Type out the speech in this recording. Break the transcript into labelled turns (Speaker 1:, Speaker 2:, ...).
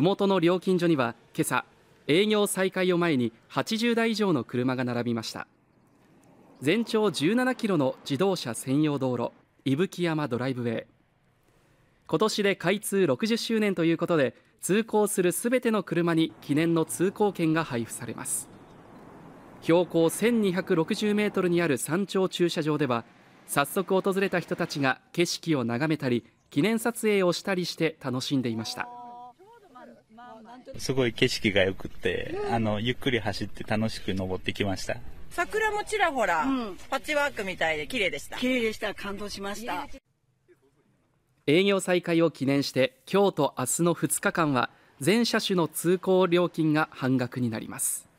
Speaker 1: 麓の料金所には今朝営業再開を前に80台以上の車が並びました全長17キロの自動車専用道路伊吹山ドライブウェイ今年で開通60周年ということで通行するすべての車に記念の通行券が配布されます標高1260メートルにある山頂駐車場では早速訪れた人たちが景色を眺めたり記念撮影をしたりして楽しんでいました
Speaker 2: すごい景色が良くて、うん、あのゆっくり走って楽しく登ってきました
Speaker 3: 桜もちらほら、うん、パッチワークみたいで綺麗でした綺麗でした感動しました
Speaker 1: 営業再開を記念して今日と明日の2日間は全車種の通行料金が半額になります